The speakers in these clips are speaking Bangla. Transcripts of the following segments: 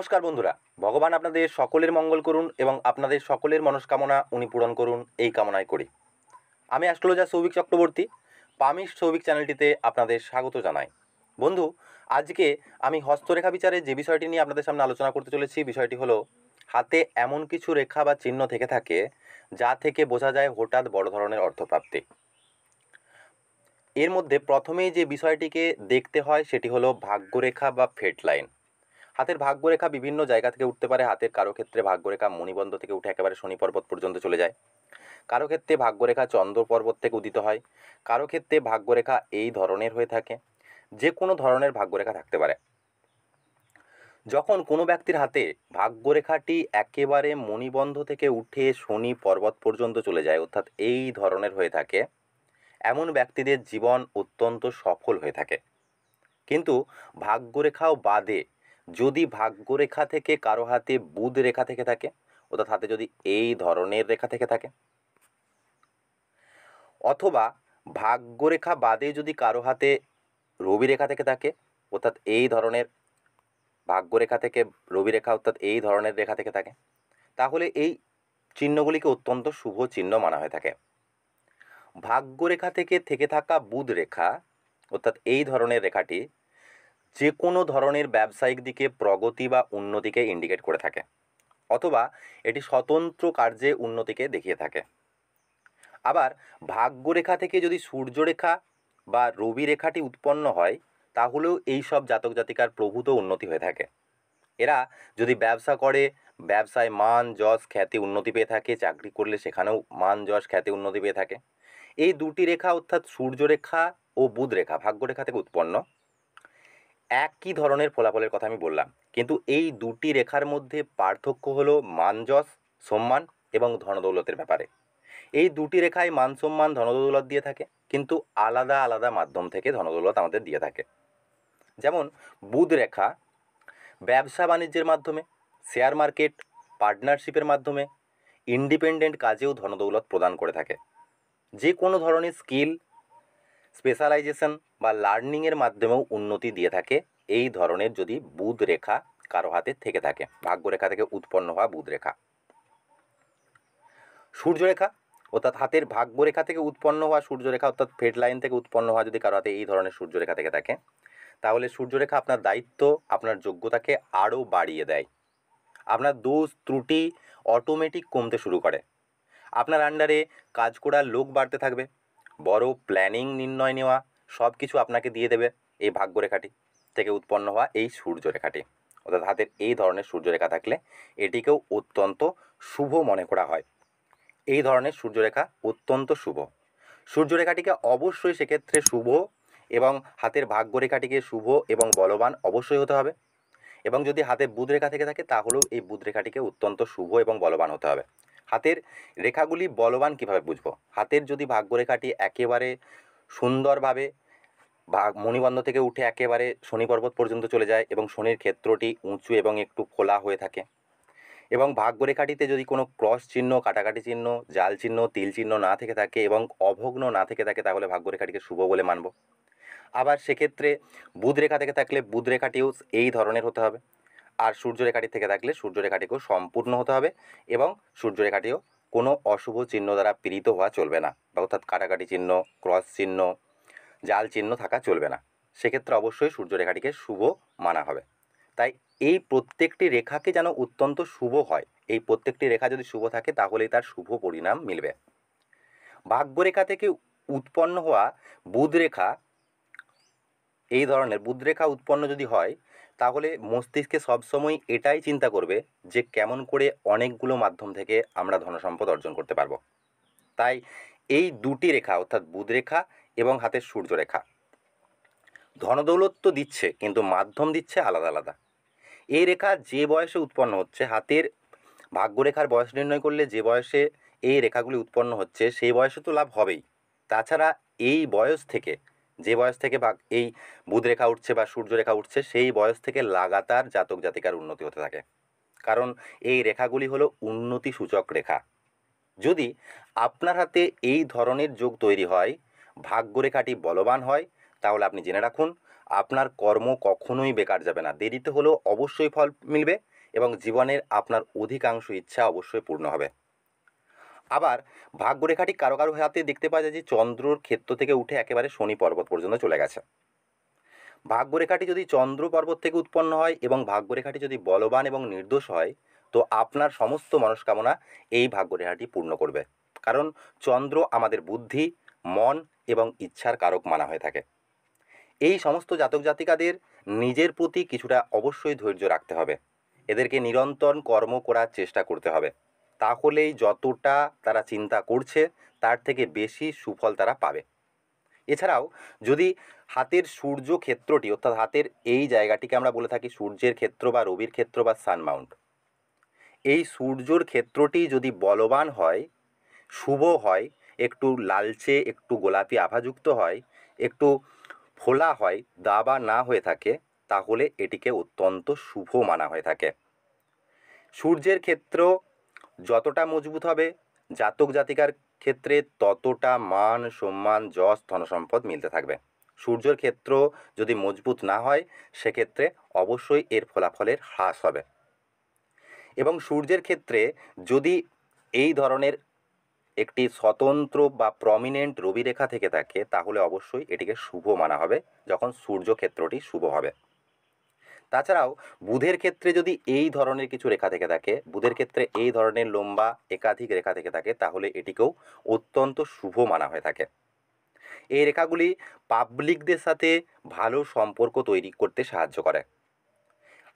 নমস্কার বন্ধুরা ভগবান আপনাদের সকলের মঙ্গল করুন এবং আপনাদের সকলের মনস্কামনা উনি পূরণ করুন এই কামনায় করি আমি অ্যাস্ট্রোলজার সৌভিক চক্রবর্তী পামিশ সৌভিক চ্যানেলটিতে আপনাদের স্বাগত জানাই বন্ধু আজকে আমি হস্তরেখা বিচারে যে বিষয়টি নিয়ে আপনাদের সামনে আলোচনা করতে চলেছি বিষয়টি হলো হাতে এমন কিছু রেখা বা চিহ্ন থেকে থাকে যা থেকে বোঝা যায় হঠাৎ বড় ধরনের অর্থপ্রাপ্তি এর মধ্যে প্রথমেই যে বিষয়টিকে দেখতে হয় সেটি হলো ভাগ্যরেখা বা ফেড লাইন হাতের ভাগ্যরেখা বিভিন্ন জায়গা থেকে উঠতে পারে হাতের কারো ক্ষেত্রে ভাগ্যরেখা মণিবন্ধ থেকে উঠে একেবারে শনি পর্বত পর্যন্ত চলে যায় কারো ক্ষেত্রে ভাগ্যরেখা চন্দ্র পর্বত থেকে উদিত হয় কারো ক্ষেত্রে ভাগ্যরেখা এই ধরনের হয়ে থাকে যে কোনো ধরনের ভাগ্যরেখা থাকতে পারে যখন কোনো ব্যক্তির হাতে ভাগ্যরেখাটি একেবারে মণিবন্ধ থেকে উঠে শনি পর্বত পর্যন্ত চলে যায় অর্থাৎ এই ধরনের হয়ে থাকে এমন ব্যক্তিদের জীবন অত্যন্ত সফল হয়ে থাকে কিন্তু ভাগ্যরেখাও বাদে যদি ভাগ্যরেখা থেকে কারো হাতে বুধ রেখা থেকে থাকে অর্থাৎ হাতে যদি এই ধরনের রেখা থেকে থাকে অথবা ভাগ্যরেখা বাদে যদি কারো হাতে রবি রেখা থেকে থাকে অর্থাৎ এই ধরনের ভাগ্যরেখা থেকে রবি রেখা অর্থাৎ এই ধরনের রেখা থেকে থাকে তাহলে এই চিহ্নগুলিকে অত্যন্ত শুভ চিহ্ন মানা হয়ে থাকে ভাগ্যরেখা থেকে থেকে থাকা বুধ রেখা অর্থাৎ এই ধরনের রেখাটি যে কোনো ধরনের ব্যবসায়িক দিকে প্রগতি বা উন্নতিকে ইন্ডিকেট করে থাকে অথবা এটি স্বতন্ত্র কার্যে উন্নতিকে দেখিয়ে থাকে আবার ভাগ্যরেখা থেকে যদি সূর্যরেখা বা রবি রেখাটি উৎপন্ন হয় তাহলেও এই সব জাতক জাতিকার প্রভূত উন্নতি হয়ে থাকে এরা যদি ব্যবসা করে ব্যবসায় মান যশ খ্যাতি উন্নতি পেয়ে থাকে চাকরি করলে সেখানেও মান যশ খ্যাতি উন্নতি পেয়ে থাকে এই দুটি রেখা অর্থাৎ সূর্যরেখা ও বুধ রেখা ভাগ্যরেখা থেকে উৎপন্ন একই ধরনের ফলাফলের কথা আমি বললাম কিন্তু এই দুটি রেখার মধ্যে পার্থক্য হলো মানযশ সম্মান এবং ধনদৌলতের ব্যাপারে এই দুটি রেখায় মান সম্মান ধনদৌলত দিয়ে থাকে কিন্তু আলাদা আলাদা মাধ্যম থেকে ধনদৌলত আমাদের দিয়ে থাকে যেমন বুধ রেখা ব্যবসা বাণিজ্যের মাধ্যমে শেয়ার মার্কেট পার্টনারশিপের মাধ্যমে ইন্ডিপেন্ডেন্ট কাজেও ধনদৌলত প্রদান করে থাকে যে কোনো ধরনের স্কিল স্পেশালাইজেশন বা লার্নিংয়ের মাধ্যমেও উন্নতি দিয়ে থাকে এই ধরনের যদি বুধ রেখা কারো হাতে থেকে থাকে ভাগ্যরেখা থেকে উৎপন্ন হওয়া বুধ রেখা সূর্যরেখা অর্থাৎ হাতের ভাগ্যরেখা থেকে উৎপন্ন হওয়া সূর্যরেখা অর্থাৎ ফেড লাইন থেকে উৎপন্ন হওয়া যদি কারো হাতে এই ধরনের সূর্যরেখা থেকে থাকে তাহলে সূর্যরেখা আপনার দায়িত্ব আপনার যোগ্যতাকে আরও বাড়িয়ে দেয় আপনার দোষ ত্রুটি অটোমেটিক কমতে শুরু করে আপনার আন্ডারে কাজ করার লোক বাড়তে থাকবে বড় প্ল্যানিং নির্ণয় নেওয়া সব কিছু আপনাকে দিয়ে দেবে এই ভাগ্যরেখাটি থেকে উৎপন্ন হওয়া এই সূর্যরেখাটি অর্থাৎ হাতের এই ধরনের সূর্যরেখা থাকলে এটিকেও অত্যন্ত শুভ মনে করা হয় এই ধরনের সূর্যরেখা অত্যন্ত শুভ সূর্যরেখাটিকে অবশ্যই সেক্ষেত্রে শুভ এবং হাতের ভাগ্যরেখাটিকে শুভ এবং বলবান অবশ্যই হতে হবে এবং যদি হাতে বুধ রেখা থেকে থাকে তাহলেও এই বুধ রেখাটিকে অত্যন্ত শুভ এবং বলবান হতে হবে হাতের রেখাগুলি বলবান কিভাবে বুঝব হাতের যদি ভাগ্যরেখাটি একেবারে সুন্দরভাবে ভাগ মণিবন্ধ থেকে উঠে একেবারে শনি পর্বত পর্যন্ত চলে যায় এবং শনির ক্ষেত্রটি উঁচু এবং একটু খোলা হয়ে থাকে এবং ভাগ্যরেখাটিতে যদি কোনো ক্রস চিহ্ন কাটাকাটি চিহ্ন জাল চিহ্ন তিল চিহ্ন না থেকে থাকে এবং অভগ্ন না থেকে থাকে তাহলে ভাগ্যরেখাটিকে শুভ বলে মানব আবার সেক্ষেত্রে বুধ রেখা থেকে থাকলে বুধ রেখাটিও এই ধরনের হতে হবে আর সূর্যরেখাটি থেকে থাকলে সূর্যরেখাটিকেও সম্পূর্ণ হতে হবে এবং সূর্যরেখাটিও কোনো অশুভ চিহ্ন দ্বারা পীড়িত হওয়া চলবে না অর্থাৎ কাটাকাটি চিহ্ন ক্রস চিহ্ন জাল চিহ্ন থাকা চলবে না সেক্ষেত্রে অবশ্যই সূর্যরেখাটিকে শুভ মানা হবে তাই এই প্রত্যেকটি রেখাকে যেন অত্যন্ত শুভ হয় এই প্রত্যেকটি রেখা যদি শুভ থাকে তাহলেই তার শুভ পরিণাম মিলবে ভাগ্যরেখা থেকে উৎপন্ন হওয়া বুধরেখা এই ধরনের বুধরেখা উৎপন্ন যদি হয় তাহলে মস্তিষ্কে সবসময় এটাই চিন্তা করবে যে কেমন করে অনেকগুলো মাধ্যম থেকে আমরা ধনসম্পদ অর্জন করতে পারবো তাই এই দুটি রেখা অর্থাৎ বুধরেখা এবং হাতের সূর্যরেখা ধনদৌলত তো দিচ্ছে কিন্তু মাধ্যম দিচ্ছে আলাদা আলাদা এই রেখা যে বয়সে উৎপন্ন হচ্ছে হাতের ভাগ্যরেখার বয়স নির্ণয় করলে যে বয়সে এই রেখাগুলি উৎপন্ন হচ্ছে সেই বয়সে তো লাভ হবেই তাছাড়া এই বয়স থেকে যে বয়স থেকে ভাগ এই বুধ রেখা উঠছে বা সূর্য রেখা উঠছে সেই বয়স থেকে লাগাতার জাতক জাতিকার উন্নতি হতে থাকে কারণ এই রেখাগুলি হলো উন্নতি সূচক রেখা যদি আপনার হাতে এই ধরনের যোগ তৈরি হয় রেখাটি বলবান হয় তাহলে আপনি জেনে রাখুন আপনার কর্ম কখনোই বেকার যাবে না দেরিতে হলেও অবশ্যই ফল মিলবে এবং জীবনের আপনার অধিকাংশ ইচ্ছা অবশ্যই পূর্ণ হবে আবার রেখাটি কারো কারো হাতে দেখতে পাওয়া যায় যে চন্দ্রর ক্ষেত্র থেকে উঠে একেবারে শনি পর্বত পর্যন্ত চলে গেছে রেখাটি যদি চন্দ্র পর্বত থেকে উৎপন্ন হয় এবং রেখাটি যদি বলবান এবং নির্দোষ হয় তো আপনার সমস্ত মনস্কামনা এই রেখাটি পূর্ণ করবে কারণ চন্দ্র আমাদের বুদ্ধি মন এবং ইচ্ছার কারক মানা হয়ে থাকে এই সমস্ত জাতক জাতিকাদের নিজের প্রতি কিছুটা অবশ্যই ধৈর্য রাখতে হবে এদেরকে নিরন্তর কর্ম করার চেষ্টা করতে হবে তাহলেই যতটা তারা চিন্তা করছে তার থেকে বেশি সুফল তারা পাবে এছাড়াও যদি হাতের সূর্য ক্ষেত্রটি অর্থাৎ হাতের এই জায়গাটিকে আমরা বলে থাকি সূর্যের ক্ষেত্র বা রবির ক্ষেত্র বা সানমাউন্ট এই সূর্যর ক্ষেত্রটি যদি বলবান হয় শুভ হয় একটু লালচে একটু গোলাপি আভাযুক্ত হয় একটু ফোলা হয় দাবা না হয়ে থাকে তাহলে এটিকে অত্যন্ত শুভ মানা হয়ে থাকে সূর্যের ক্ষেত্র যতটা মজবুত হবে জাতক জাতিকার ক্ষেত্রে ততটা মান সম্মান যশ ধনসম্পদ মিলতে থাকবে সূর্যের ক্ষেত্র যদি মজবুত না হয় সেক্ষেত্রে অবশ্যই এর ফলাফলের হ্রাস হবে এবং সূর্যের ক্ষেত্রে যদি এই ধরনের একটি স্বতন্ত্র বা প্রমিনেন্ট রবিরেখা থেকে থাকে তাহলে অবশ্যই এটিকে শুভ মানা হবে যখন সূর্য ক্ষেত্রটি শুভ হবে তাছাড়াও বুধের ক্ষেত্রে যদি এই ধরনের কিছু রেখা থেকে থাকে বুধের ক্ষেত্রে এই ধরনের লম্বা একাধিক রেখা থেকে থাকে তাহলে এটিকেও অত্যন্ত শুভ মানা হয়ে থাকে এই রেখাগুলি পাবলিকদের সাথে ভালো সম্পর্ক তৈরি করতে সাহায্য করে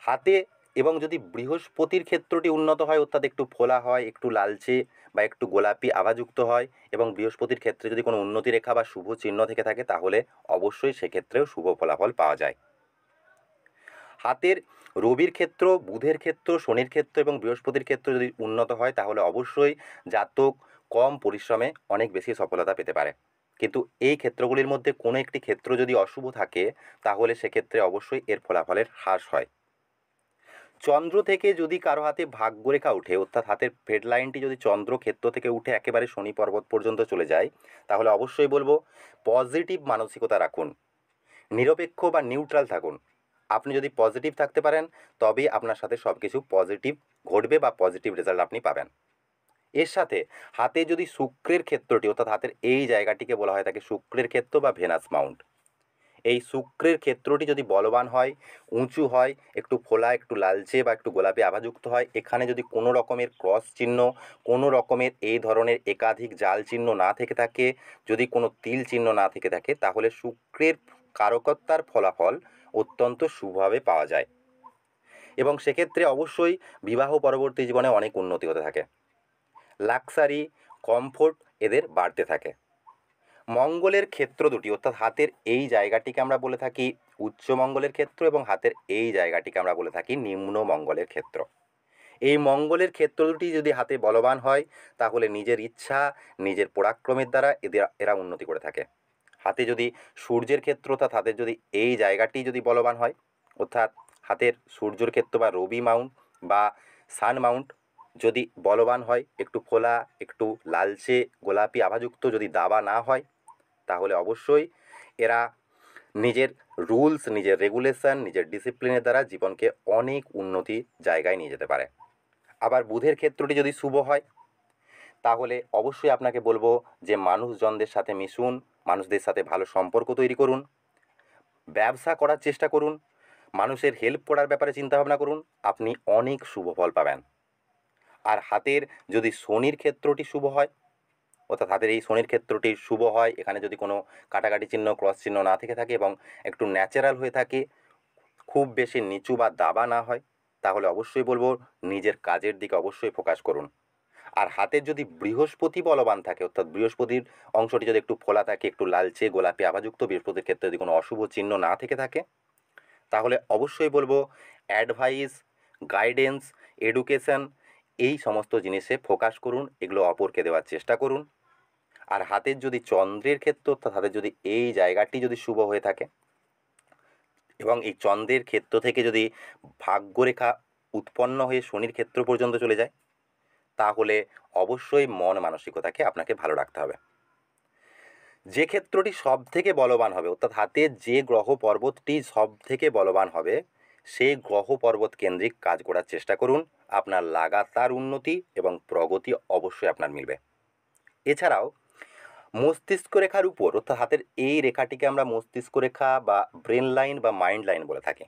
হাতে এবং যদি বৃহস্পতির ক্ষেত্রটি উন্নত হয় অর্থাৎ একটু ফোলা হয় একটু লালচে বা একটু গোলাপি আভাযুক্ত হয় এবং বৃহস্পতির ক্ষেত্রে যদি কোনো উন্নতি রেখা বা শুভ চিহ্ন থেকে থাকে তাহলে অবশ্যই সেক্ষেত্রেও শুভ ফলাফল পাওয়া যায় হাতের রবির ক্ষেত্র বুধের ক্ষেত্র শনির ক্ষেত্র এবং বৃহস্পতির ক্ষেত্র যদি উন্নত হয় তাহলে অবশ্যই জাতক কম পরিশ্রমে অনেক বেশি সফলতা পেতে পারে কিন্তু এই ক্ষেত্রগুলির মধ্যে কোনো একটি ক্ষেত্র যদি অশুভ থাকে তাহলে সেক্ষেত্রে অবশ্যই এর ফলাফলের হ্রাস হয় চন্দ্র থেকে যদি কারো হাতে ভাগ্যরেখা উঠে অর্থাৎ হাতের ফেডলাইনটি যদি চন্দ্র ক্ষেত্র থেকে উঠে একেবারে শনি পর্বত পর্যন্ত চলে যায় তাহলে অবশ্যই বলবো পজিটিভ মানসিকতা রাখুন নিরপেক্ষ বা নিউট্রাল থাকুন আপনি যদি পজিটিভ থাকতে পারেন তবে আপনার সাথে সব কিছু পজিটিভ ঘটবে বা পজিটিভ রেজাল্ট আপনি পাবেন এর সাথে হাতে যদি শুক্রের ক্ষেত্রটি অর্থাৎ হাতের এই জায়গাটিকে বলা হয় তাকে শুক্রের ক্ষেত্র বা ভেনাস মাউন্ট এই শুক্রের ক্ষেত্রটি যদি বলবান হয় উঁচু হয় একটু ফোলা একটু লালচে বা একটু গোলাপি আভাযুক্ত হয় এখানে যদি কোনো রকমের ক্রস চিহ্ন কোনো রকমের এই ধরনের একাধিক জাল চিহ্ন না থেকে থাকে যদি কোনো তিল চিহ্ন না থেকে থাকে তাহলে শুক্রের কারকত্তার ফলাফল অত্যন্ত শুভভাবে পাওয়া যায় এবং সেক্ষেত্রে অবশ্যই বিবাহ পরবর্তী জীবনে অনেক উন্নতি হতে থাকে লাক্সারি কমফোর্ট এদের বাড়তে থাকে মঙ্গলের ক্ষেত্র দুটি অর্থাৎ হাতের এই জায়গাটিকে আমরা বলে থাকি উচ্চ মঙ্গলের ক্ষেত্র এবং হাতের এই জায়গাটিকে আমরা বলে থাকি নিম্ন মঙ্গলের ক্ষেত্র এই মঙ্গলের ক্ষেত্র দুটি যদি হাতে বলবান হয় তাহলে নিজের ইচ্ছা নিজের পরাক্রমের দ্বারা এদের এরা উন্নতি করে থাকে হাতে যদি সূর্যের ক্ষেত্র অর্থাৎ হাতের যদি এই জায়গাটি যদি বলবান হয় অর্থাৎ হাতের সূর্যর ক্ষেত্র বা রবি মাউন্ট বা সান মাউন্ট যদি বলবান হয় একটু ফোলা একটু লালচে গোলাপি আভাযুক্ত যদি দাবা না হয় তাহলে অবশ্যই এরা নিজের রুলস নিজের রেগুলেশন নিজের ডিসিপ্লিনের দ্বারা জীবনকে অনেক উন্নতি জায়গায় নিয়ে যেতে পারে আবার বুধের ক্ষেত্রটি যদি শুভ হয় তাহলে অবশ্যই আপনাকে বলবো যে মানুষজনদের সাথে মিশুন মানুষদের সাথে ভালো সম্পর্ক তৈরি করুন ব্যবসা করার চেষ্টা করুন মানুষের হেল্প করার ব্যাপারে চিন্তাভাবনা করুন আপনি অনেক শুভ ফল পাবেন আর হাতের যদি শনির ক্ষেত্রটি শুভ হয় অর্থাৎ হাতের এই শনির ক্ষেত্রটি শুভ হয় এখানে যদি কোনো কাটাকাটি চিহ্ন ক্রস চিহ্ন না থেকে থাকে এবং একটু ন্যাচারাল হয়ে থাকে খুব বেশি নিচু বা দাবা না হয় তাহলে অবশ্যই বলবো নিজের কাজের দিকে অবশ্যই ফোকাস করুন আর হাতের যদি বৃহস্পতি বলবান থাকে অর্থাৎ বৃহস্পতির অংশটি যদি একটু ফোলা থাকে একটু লালচে গোলাপি আভাযুক্ত বৃহস্পতির ক্ষেত্রে যদি কোনো অশুভ চিহ্ন না থেকে থাকে তাহলে অবশ্যই বলবো অ্যাডভাইস গাইডেন্স এডুকেশান এই সমস্ত জিনিসে ফোকাস করুন এগুলো অপরকে দেওয়ার চেষ্টা করুন আর হাতের যদি চন্দ্রের ক্ষেত্র অর্থাৎ হাতের যদি এই জায়গাটি যদি শুভ হয়ে থাকে এবং এই চন্দ্রের ক্ষেত্র থেকে যদি ভাগ্যরেখা উৎপন্ন হয়ে শনির ক্ষেত্র পর্যন্ত চলে যায় তাহলে অবশ্যই মন মানসিকতাকে আপনাকে ভালো রাখতে হবে যে ক্ষেত্রটি সব থেকে বলবান হবে অর্থাৎ হাতে যে গ্রহ পর্বতটি সব থেকে বলবান হবে সেই গ্রহ পর্বত কেন্দ্রিক কাজ করার চেষ্টা করুন আপনার লাগাতার উন্নতি এবং প্রগতি অবশ্যই আপনার মিলবে এছাড়াও মস্তিষ্ক রেখার উপর অর্থাৎ হাতের এই রেখাটিকে আমরা মস্তিষ্ক রেখা বা ব্রেন লাইন বা মাইন্ড লাইন বলে থাকি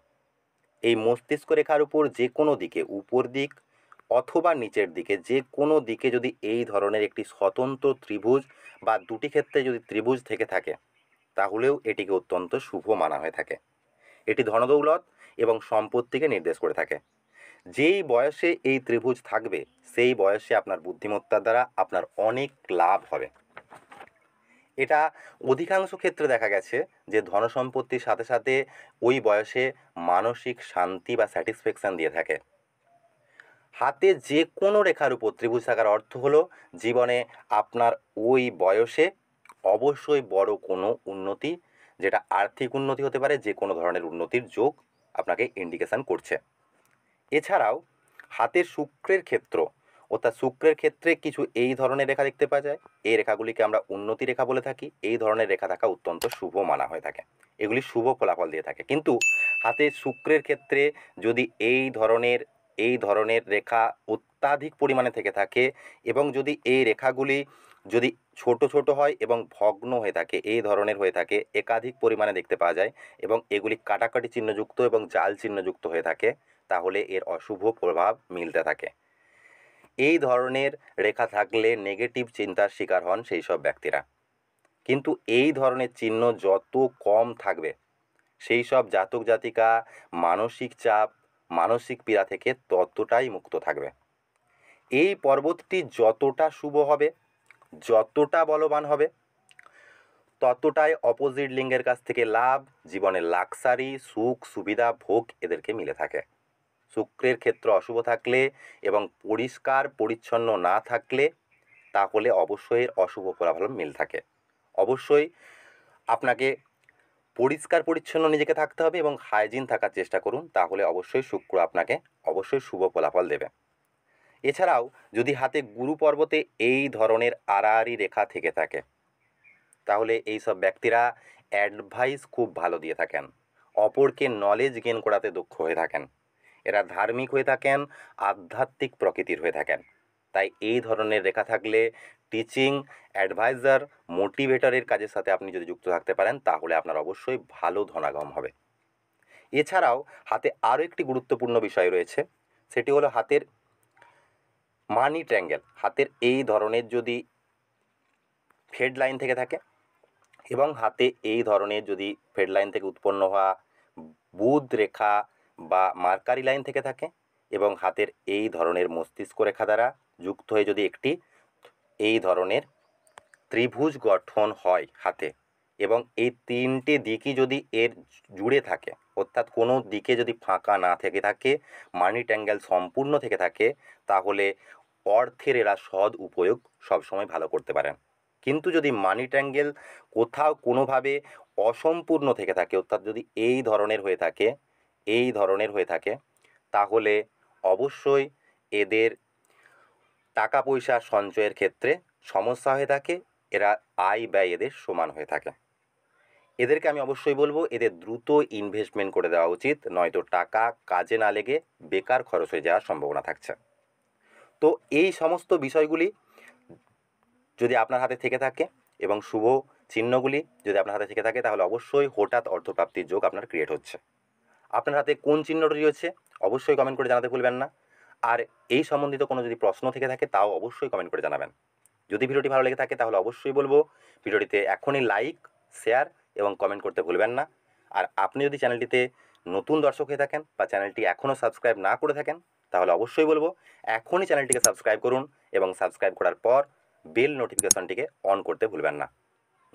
এই মস্তিষ্ক রেখার উপর যে কোনো দিকে উপর দিক অথবা নিচের দিকে যে কোনো দিকে যদি এই ধরনের একটি স্বতন্ত্র ত্রিভুজ বা দুটি ক্ষেত্রে যদি ত্রিভুজ থেকে থাকে তাহলেও এটিকে অত্যন্ত শুভ মানা হয়ে থাকে এটি ধনদৌলত এবং সম্পত্তিকে নির্দেশ করে থাকে যেই বয়সে এই ত্রিভুজ থাকবে সেই বয়সে আপনার বুদ্ধিমত্তার দ্বারা আপনার অনেক লাভ হবে এটা অধিকাংশ ক্ষেত্রে দেখা গেছে যে ধনসম্পত্তির সাথে সাথে ওই বয়সে মানসিক শান্তি বা স্যাটিসফ্যাকশান দিয়ে থাকে হাতে যে কোনো রেখার উপর ত্রিভুজ থাকার অর্থ হলো জীবনে আপনার ওই বয়সে অবশ্যই বড় কোনো উন্নতি যেটা আর্থিক উন্নতি হতে পারে যে কোনো ধরনের উন্নতির যোগ আপনাকে ইন্ডিকেশান করছে এছাড়াও হাতের শুক্রের ক্ষেত্র অর্থাৎ শুক্রের ক্ষেত্রে কিছু এই ধরনের রেখা দেখতে পাওয়া যায় এই রেখাগুলিকে আমরা উন্নতি রেখা বলে থাকি এই ধরনের রেখা থাকা অত্যন্ত শুভ মানা হয়ে থাকে এগুলি শুভ ফলাফল দিয়ে থাকে কিন্তু হাতে শুক্রের ক্ষেত্রে যদি এই ধরনের এই ধরনের রেখা অত্যাধিক পরিমাণে থেকে থাকে এবং যদি এই রেখাগুলি যদি ছোট ছোট হয় এবং ভগ্ন হয়ে থাকে এই ধরনের হয়ে থাকে একাধিক পরিমাণে দেখতে পাওয়া যায় এবং এগুলি কাটাকাটি চিহ্নযুক্ত এবং জাল চিহ্নযুক্ত হয়ে থাকে তাহলে এর অশুভ প্রভাব মিলতে থাকে এই ধরনের রেখা থাকলে নেগেটিভ চিন্তার শিকার হন সেই সব ব্যক্তিরা কিন্তু এই ধরনের চিহ্ন যত কম থাকবে সেই সব জাতক জাতিকা মানসিক চাপ মানসিক পীড়া থেকে ততটাই মুক্ত থাকবে এই পর্বতটি যতটা শুভ হবে যতটা বলবান হবে ততটাই অপোজিট লিঙ্গের কাছ থেকে লাভ জীবনের লাক্সারি সুখ সুবিধা ভোগ এদেরকে মিলে থাকে শুক্রের ক্ষেত্র অশুভ থাকলে এবং পরিষ্কার পরিচ্ছন্ন না থাকলে তাহলে অবশ্যই অশুভ ফলাফল মিল থাকে অবশ্যই আপনাকে পরিষ্কার পরিচ্ছন্ন নিজেকে থাকতে হবে এবং হাইজিন থাকার চেষ্টা করুন তাহলে অবশ্যই শুক্র আপনাকে অবশ্যই শুভ ফলাফল দেবে এছাড়াও যদি হাতে গুরু পর্বতে এই ধরনের আড়াআড়ি রেখা থেকে থাকে তাহলে এই সব ব্যক্তিরা অ্যাডভাইস খুব ভালো দিয়ে থাকেন অপরকে নলেজ গেন করাতে দক্ষ হয়ে থাকেন এরা ধার্মিক হয়ে থাকেন আধ্যাত্মিক প্রকৃতির হয়ে থাকেন তাই এই ধরনের রেখা থাকলে টিচিং অ্যাডভাইজার মোটিভেটরের কাজের সাথে আপনি যদি যুক্ত থাকতে পারেন তাহলে আপনার অবশ্যই ভালো ধনাগম হবে এছাড়াও হাতে আরও একটি গুরুত্বপূর্ণ বিষয় রয়েছে সেটি হলো হাতের মানি ট্র্যাঙ্গেল হাতের এই ধরনের যদি ফেড লাইন থেকে থাকে এবং হাতে এই ধরনের যদি ফেড লাইন থেকে উৎপন্ন হওয়া বুধ রেখা বা মার্কারি লাইন থেকে থাকে এবং হাতের এই ধরনের মস্তিষ্ক রেখা দ্বারা যুক্ত হয়ে যদি একটি এই ধরনের ত্রিভুজ গঠন হয় হাতে এবং এই তিনটে দিকই যদি এর জুড়ে থাকে অর্থাৎ কোনো দিকে যদি ফাঁকা না থেকে থাকে মানি ট্যাঙ্গেল সম্পূর্ণ থেকে থাকে তাহলে অর্থের এরা সদ উপয়োগ সবসময় ভালো করতে পারেন কিন্তু যদি মানি ট্যাঙ্গেল কোথাও কোনোভাবে অসম্পূর্ণ থেকে থাকে অর্থাৎ যদি এই ধরনের হয়ে থাকে এই ধরনের হয়ে থাকে তাহলে অবশ্যই এদের টাকা পয়সা সঞ্চয়ের ক্ষেত্রে সমস্যা হয়ে থাকে এরা আয় ব্যয় এদের সমান হয়ে থাকে এদেরকে আমি অবশ্যই বলবো এদের দ্রুত ইনভেস্টমেন্ট করে দেওয়া উচিত নয়তো টাকা কাজে না লেগে বেকার খরচ হয়ে যাওয়ার সম্ভাবনা থাকছে তো এই সমস্ত বিষয়গুলি যদি আপনার হাতে থেকে থাকে এবং শুভ চিহ্নগুলি যদি আপনার হাতে থেকে থাকে তাহলে অবশ্যই হঠাৎ অর্থপ্রাপ্তির যোগ আপনার ক্রিয়েট হচ্ছে আপনার হাতে কোন চিহ্নটি রয়েছে অবশ্যই কমেন্ট করে জানাতে ভুলবেন না আর এই সম্বন্ধিত কোনো যদি প্রশ্ন থেকে থাকে তাও অবশ্যই কমেন্ট করে জানাবেন যদি ভিডিওটি ভালো লেগে থাকে তাহলে অবশ্যই বলবো ভিডিওটিতে এখনই লাইক শেয়ার এবং কমেন্ট করতে ভুলবেন না আর আপনি যদি চ্যানেলটিতে নতুন দর্শক হয়ে থাকেন বা চ্যানেলটি এখনও সাবস্ক্রাইব না করে থাকেন তাহলে অবশ্যই বলবো এখনই চ্যানেলটিকে সাবস্ক্রাইব করুন এবং সাবস্ক্রাইব করার পর বেল নোটিফিকেশনটিকে অন করতে ভুলবেন না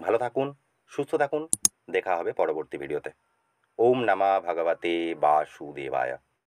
ভালো থাকুন সুস্থ থাকুন দেখা হবে পরবর্তী ভিডিওতে ओम नमः भगवते वासुदेवाय